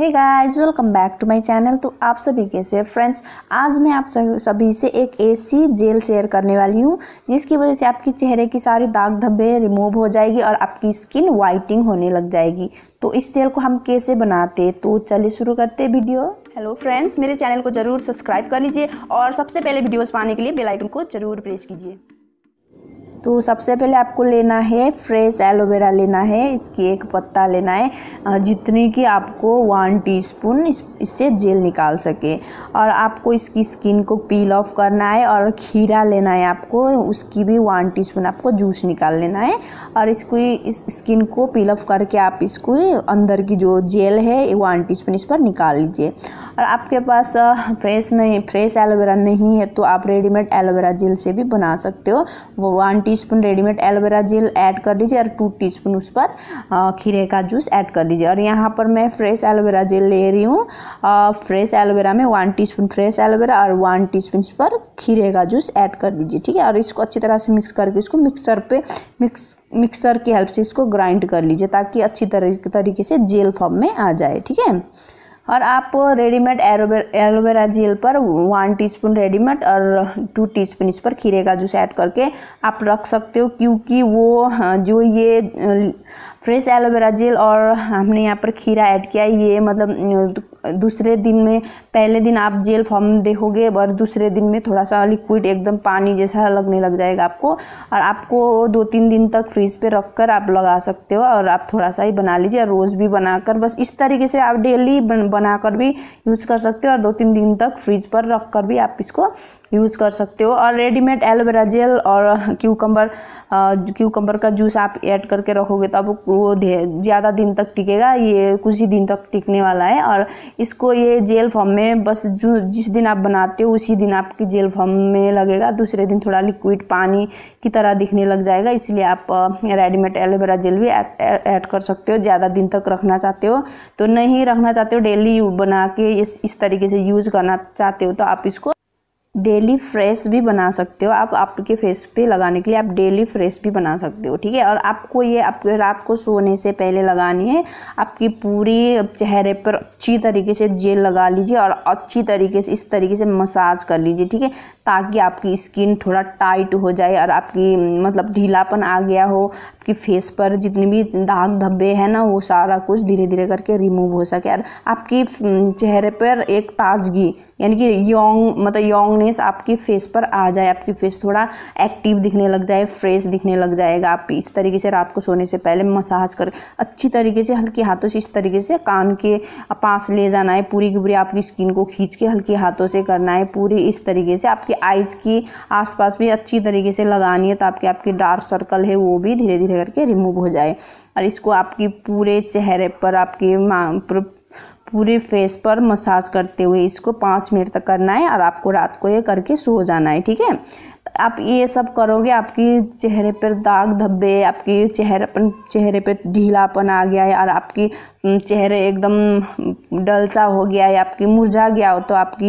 hey guys welcome back to my channel तो आप सभी कैसे फ्रेंड्स आज मैं आप सभी से एक एसी जेल शेयर करने वाली हूँ जिसकी वजह से आपकी चेहरे की सारी दाग धब्बे रिमूव हो जाएगी और आपकी स्किन वाइटिंग होने लग जाएगी तो इस जेल को हम कैसे बनाते तो चलिए शुरू करते वीडियो हेलो फ्रेंड्स मेरे चैनल को ज़रूर सब्सक्राइब कर लीजिए और सबसे पहले वीडियोज़ पाने के लिए बेलाइकन को ज़रूर प्रेस कीजिए तो सबसे पहले आपको लेना है फ्रेश एलोवेरा लेना है इसकी एक पत्ता लेना है जितनी कि आपको वन टीस्पून इस, इससे जेल निकाल सके और आपको इसकी स्किन को पील ऑफ करना है और खीरा लेना है आपको उसकी भी वन टीस्पून आपको जूस निकाल लेना है और इसको इस स्किन को पील ऑफ करके आप इसको अंदर की जो जेल है वन टी इस पर निकाल लीजिए और आपके पास फ्रेश नहीं फ्रेश एलोवेरा नहीं है तो आप रेडीमेड एलोवेरा जेल से भी बना सकते हो वो one teaspoon readymade aloe vera gel add कर दीजिए और टू टीस्पून उस पर खीरे का जूस ऐड कर दीजिए और यहाँ पर मैं फ्रेश एलोवेरा जेल ले रही हूँ फ्रेश एलोवेरा में वन स्पून फ्रेश एलोवेरा और वन स्पून इस पर खीरे का जूस ऐड कर दीजिए ठीक है और इसको अच्छी तरह से मिक्स करके इसको मिक्सर पर मिक्स मिक्सर की हेल्प से इसको ग्राइंड कर लीजिए ताकि अच्छी तरीके से जेल फॉर्म में आ जाए ठीक है और आप रेडीमेड एलोवेरा जेल पर वन टीस्पून रेडीमेड और टू टीस्पून इस पर खीरे का जूस ऐड करके आप रख सकते हो क्योंकि वो हाँ, जो ये फ्रेश एलोवेरा जेल और हमने यहाँ पर खीरा ऐड किया है ये मतलब दूसरे दिन में पहले दिन आप जेल फॉर्म देखोगे और दूसरे दिन में थोड़ा सा लिक्विड एकदम पानी जैसा लगने लग जाएगा आपको और आपको दो तीन दिन तक फ्रिज पे रख कर आप लगा सकते हो और आप थोड़ा सा ही बना लीजिए रोज़ भी बनाकर बस इस तरीके से आप डेली बनाकर भी यूज़ कर सकते हो और दो तीन दिन तक फ्रिज पर रख कर भी आप इसको यूज़ कर सकते हो और रेडीमेड एलोवेरा जेल और क्यूकम्बर क्यूकम्बर का जूस आप ऐड करके रखोगे तब वो ज़्यादा दिन तक टिकेगा ये कुछ ही दिन तक टिकने वाला है और इसको ये जेल फॉर्म में बस जो जिस दिन आप बनाते हो उसी दिन आपकी जेल फॉर्म में लगेगा दूसरे दिन थोड़ा लिक्विड पानी की तरह दिखने लग जाएगा इसलिए आप रेडीमेड एलोवेरा जेल भी ऐड कर सकते हो ज़्यादा दिन तक रखना चाहते हो तो नहीं रखना चाहते हो डेली बना के इस इस तरीके से यूज़ करना चाहते हो तो आप इसको डेली फ्रेश भी बना सकते हो आप आपके फेस पे लगाने के लिए आप डेली फ्रेश भी बना सकते हो ठीक है और आपको ये आप रात को सोने से पहले लगानी है आपकी पूरी चेहरे पर अच्छी तरीके से जेल लगा लीजिए और अच्छी तरीके से इस तरीके से मसाज कर लीजिए ठीक है ताकि आपकी स्किन थोड़ा टाइट हो जाए और आपकी मतलब ढीलापन आ गया हो आपकी फेस पर जितने भी दाग धब्बे हैं ना वो सारा कुछ धीरे धीरे करके रिमूव हो सके और आपकी चेहरे पर एक ताजगी यानी कि योंग मतलब योंग ब्राउनेस आपके फेस पर आ जाए आपकी फेस थोड़ा एक्टिव दिखने लग जाए फ्रेश दिखने लग जाएगा आप इस तरीके से रात को सोने से पहले मसाज कर अच्छी तरीके से हल्के हाथों से इस तरीके से कान के पास ले जाना है पूरी की पूरी आपकी स्किन को खींच के हल्के हाथों से करना है पूरी इस तरीके से आपकी आइज़ के आसपास भी अच्छी तरीके से लगानी है ताकि आपके डार्क सर्कल है वो भी धीरे धीरे करके रिमूव हो जाए और इसको आपकी पूरे चेहरे पर आपकी पूरे फेस पर मसाज करते हुए इसको पाँच मिनट तक करना है और आपको रात को ये करके सो जाना है ठीक है आप ये सब करोगे आपकी चेहरे पर दाग धब्बे आपकी चेहरे अपन चेहरे पर ढीलापन आ गया है और आपकी हम्म, चेहरे एकदम डल सा हो गया या आपकी मुरझा गया हो तो आपकी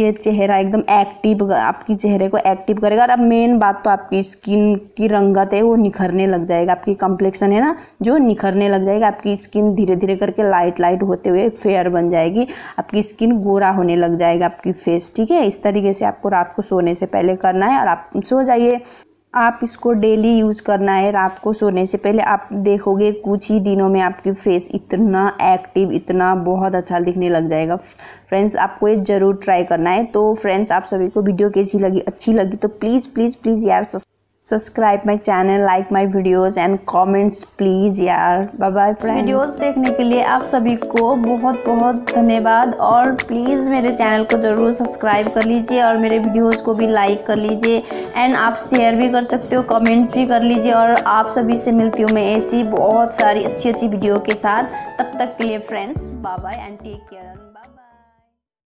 ये चेहरा एकदम एक्टिव आपकी चेहरे को एक्टिव करेगा और अब मेन बात तो आपकी स्किन की रंगत है वो निखरने लग जाएगा आपकी कम्प्लेक्शन है ना जो निखरने लग जाएगा आपकी स्किन धीरे धीरे करके लाइट लाइट होते हुए फेयर बन जाएगी आपकी स्किन गोरा होने लग जाएगा आपकी फेस ठीक है इस तरीके से आपको रात को सोने से पहले करना है और आप सो जाइए आप इसको डेली यूज़ करना है रात को सोने से पहले आप देखोगे कुछ ही दिनों में आपकी फेस इतना एक्टिव इतना बहुत अच्छा दिखने लग जाएगा फ्रेंड्स आपको ये ज़रूर ट्राई करना है तो फ्रेंड्स आप सभी को वीडियो कैसी लगी अच्छी लगी तो प्लीज़ प्लीज़ प्लीज़ यार subscribe my channel like my videos and comments please यार बाय वीडियोज़ देखने के लिए आप सभी को बहुत बहुत धन्यवाद और प्लीज़ मेरे चैनल को ज़रूर सब्सक्राइब कर लीजिए और मेरे वीडियोज़ को भी लाइक कर लीजिए एंड आप शेयर भी कर सकते हो कॉमेंट्स भी कर लीजिए और आप सभी से मिलती हूँ मैं ऐसी बहुत सारी अच्छी अच्छी वीडियो के साथ तब तक के लिए friends bye bye and take care